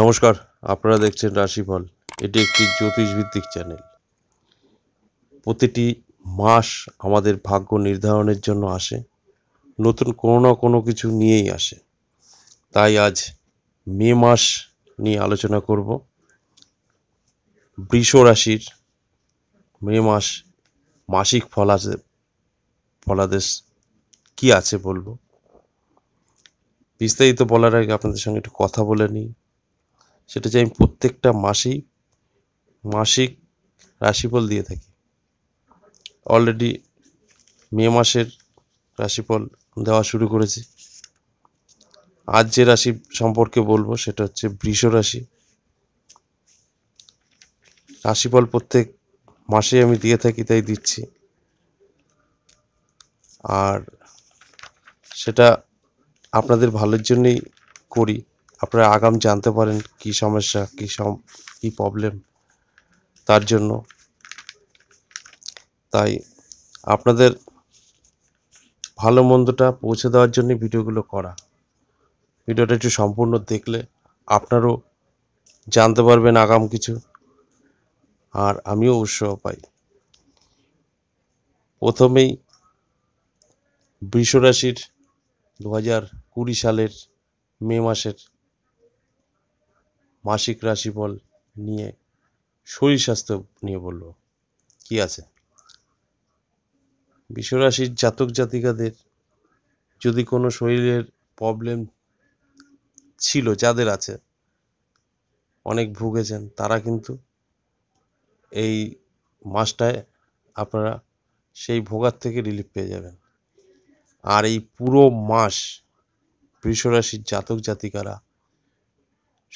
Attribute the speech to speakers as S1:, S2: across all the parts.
S1: নমস্কার আপনারা দেখছেন রাশিফল এটি একটি জ্যোতিষভিত্তিক চ্যানেল প্রতিটি মাস আমাদের ভাগ্য নির্ধারণের জন্য আসে নতুন কোনো না কোনো কিছু নিয়েই আসে তাই আজ মে মাস নিয়ে আলোচনা করব বৃষ রাশির মে মাস মাসিক ফলাশে ফলাদেশ কি আছে বলবো বিস্তারিত বলার আগে আপনাদের সঙ্গে একটু কথা বলে নিই সেটা যে আমি প্রত্যেকটা মাসেই মাসিক রাশিফল দিয়ে থাকি অলরেডি মে মাসের রাশিফল দেওয়া শুরু করেছি আজ যে রাশি সম্পর্কে বলবো সেটা হচ্ছে বৃষ রাশি রাশিফল প্রত্যেক মাসে আমি দিয়ে থাকি তাই দিচ্ছি আর সেটা আপনাদের ভালোর জন্যেই করি আপনারা আগাম জানতে পারেন কি সমস্যা কি সম কী প্রবলেম তার জন্য তাই আপনাদের ভালো মন্দটা পৌঁছে দেওয়ার জন্য ভিডিওগুলো করা ভিডিওটা একটু সম্পূর্ণ দেখলে আপনারও জানতে পারবেন আগাম কিছু আর আমিও উৎসাহ পাই প্রথমেই বৃষরাশির রাশির দু হাজার কুড়ি সালের মে মাসের মাসিক রাশিফল নিয়ে শরীর স্বাস্থ্য নিয়ে বলল কি আছে বিশ্বরাশির জাতক জাতিকাদের যদি কোনো শরীরের প্রবলেম ছিল যাদের আছে অনেক ভুগেছেন তারা কিন্তু এই মাসটায় আপনারা সেই ভোগার থেকে রিলিফ পেয়ে যাবেন আর এই পুরো মাস বৃষরাশির জাতক জাতিকারা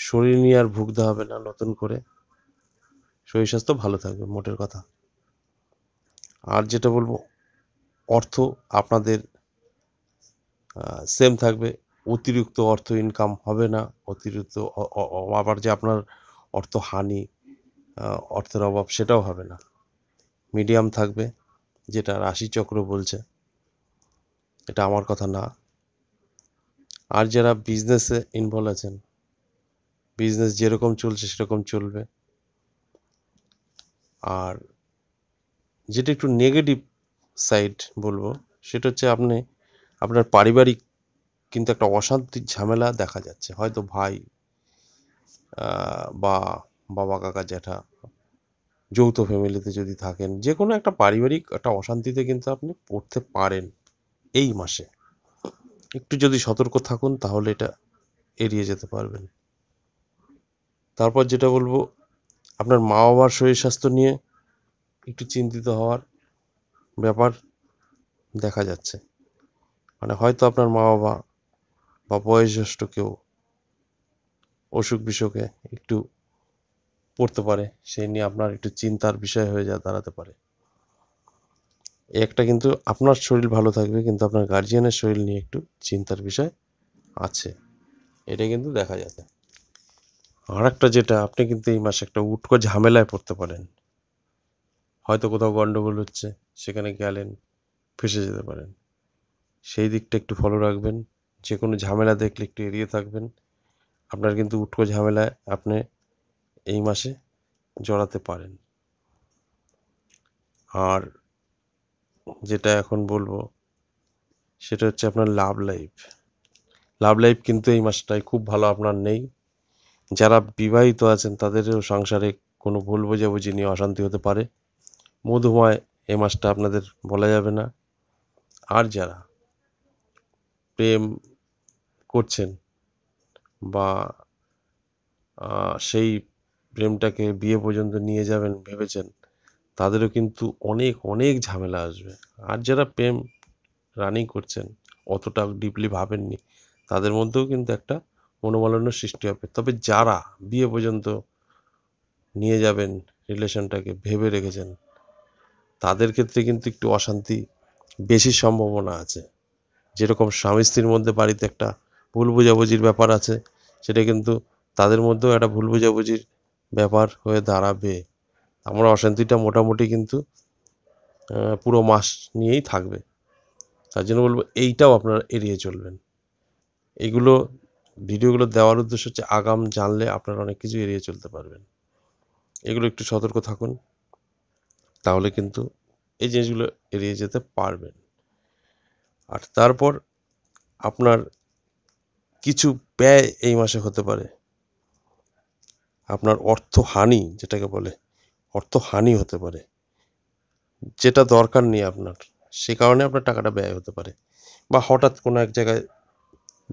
S1: শরীর নিয়ে আর ভুগতে হবে না নতুন করে শরীর স্বাস্থ্য ভালো থাকবে মোটের কথা আর যেটা বলবো অর্থ আপনাদের সেম থাকবে অতিরিক্ত অর্থ ইনকাম হবে না অতিরিক্ত আবার যে আপনার অর্থ হানি অর্থের অভাব সেটাও হবে না মিডিয়াম থাকবে যেটা রাশিচক্র বলছে এটা আমার কথা না আর যারা বিজনেসে ইনভলভ আছেন বিজনেস যেরকম চলছে সেরকম চলবে আর যেটা একটু নেগেটিভ সাইড বলবো সেটা হচ্ছে আপনি আপনার পারিবারিক কিন্তু একটা অশান্তির ঝামেলা দেখা যাচ্ছে হয়তো ভাই বা বাবা কাকা জ্যাঠা যৌথ ফ্যামিলিতে যদি থাকেন যে কোনো একটা পারিবারিক একটা অশান্তিতে কিন্তু আপনি পড়তে পারেন এই মাসে একটু যদি সতর্ক থাকুন তাহলে এটা এড়িয়ে যেতে পারবেন তারপর যেটা বলবো আপনার মা বাবার শরীর স্বাস্থ্য নিয়ে একটু চিন্তিত হওয়ার ব্যাপার দেখা যাচ্ছে মানে হয়তো আপনার মা বাবা বা বয়োজ্যেষ্ঠ কেউ অসুখ বিসুখে একটু পড়তে পারে সেই নিয়ে আপনার একটু চিন্তার বিষয় হয়ে যা দাঁড়াতে পারে একটা কিন্তু আপনার শরীর ভালো থাকবে কিন্তু আপনার গার্জিয়ানের শরীর নিয়ে একটু চিন্তার বিষয় আছে এটা কিন্তু দেখা যাচ্ছে আর একটা যেটা আপনি কিন্তু এই মাসে একটা উটকো ঝামেলায় পড়তে পারেন হয়তো কোথাও গণ্ডগোল হচ্ছে সেখানে গেলেন ফেসে যেতে পারেন সেই দিকটা একটু ফলো রাখবেন যে কোনো ঝামেলা দেখলে একটু এড়িয়ে থাকবেন আপনার কিন্তু উটকো ঝামেলায় আপনি এই মাসে জড়াতে পারেন আর যেটা এখন বলবো সেটা হচ্ছে আপনার লাভ লাইফ লাভ লাইফ কিন্তু এই মাসটায় খুব ভালো আপনার নেই যারা বিবাহিত আছেন তাদেরও সংসারে কোনো ভুল বোঝাবুঝি নিয়ে অশান্তি হতে পারে মধুময় এ মাসটা আপনাদের বলা যাবে না আর যারা প্রেম করছেন বা সেই প্রেমটাকে বিয়ে পর্যন্ত নিয়ে যাবেন ভেবেছেন তাদেরও কিন্তু অনেক অনেক ঝামেলা আসবে আর যারা প্রেম রানিং করছেন অতটা ডিপলি ভাবেননি তাদের মধ্যেও কিন্তু একটা মনোমালিন্য সৃষ্টি হবে তবে যারা বিয়ে পর্যন্ত নিয়ে যাবেন রিলেশনটাকে ভেবে রেখেছেন তাদের ক্ষেত্রে কিন্তু একটু অশান্তি বেশি সম্ভাবনা আছে যেরকম স্বামী স্ত্রীর মধ্যে বাড়িতে একটা ভুল বোঝাবুঝির ব্যাপার আছে সেটা কিন্তু তাদের মধ্যেও একটা ভুল বোঝাবুঝির ব্যাপার হয়ে দাঁড়াবে আমরা অশান্তিটা মোটামুটি কিন্তু পুরো মাস নিয়েই থাকবে তার জন্য বলবো এইটাও আপনারা এড়িয়ে চলবেন এগুলো ভিডিওগুলো দেওয়ার উদ্দেশ্য হচ্ছে আগাম জানলে আপনারা অনেক কিছু এড়িয়ে চলতে পারবেন এগুলো একটু সতর্ক থাকুন তাহলে কিন্তু এই জিনিসগুলো এড়িয়ে যেতে পারবেন আর তারপর আপনার কিছু ব্যয় এই মাসে হতে পারে আপনার অর্থহানি যেটাকে বলে অর্থহানি হতে পারে যেটা দরকার নেই আপনার সে কারণে আপনার টাকাটা ব্যয় হতে পারে বা হঠাৎ কোনো এক জায়গায়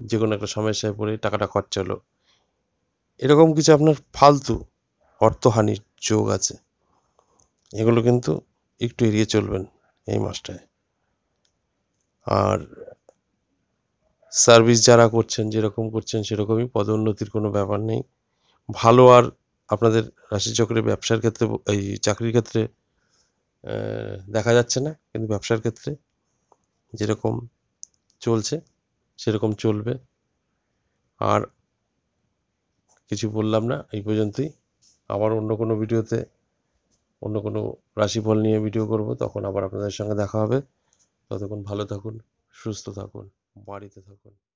S1: যে কোনো একটা সমস্যায় পড়ে টাকাটা খরচা হলো এরকম কিছু আপনার ফালতু অর্থহানির যোগ আছে এগুলো কিন্তু একটু এড়িয়ে চলবেন এই মাসটায় আর সার্ভিস যারা করছেন যেরকম করছেন সেরকমই পদোন্নতির কোনো ব্যাপার নেই ভালো আর আপনাদের রাশিচক্রে ব্যবসার ক্ষেত্রে এই চাকরির ক্ষেত্রে দেখা যাচ্ছে না কিন্তু ব্যবসার ক্ষেত্রে যেরকম চলছে সেরকম চলবে আর কিছু বললাম না এই পর্যন্তই আবার অন্য কোনো ভিডিওতে অন্য কোনো রাশিফল নিয়ে ভিডিও করব তখন আবার আপনাদের সঙ্গে দেখা হবে ততক্ষণ ভালো থাকুন সুস্থ থাকুন বাড়িতে থাকুন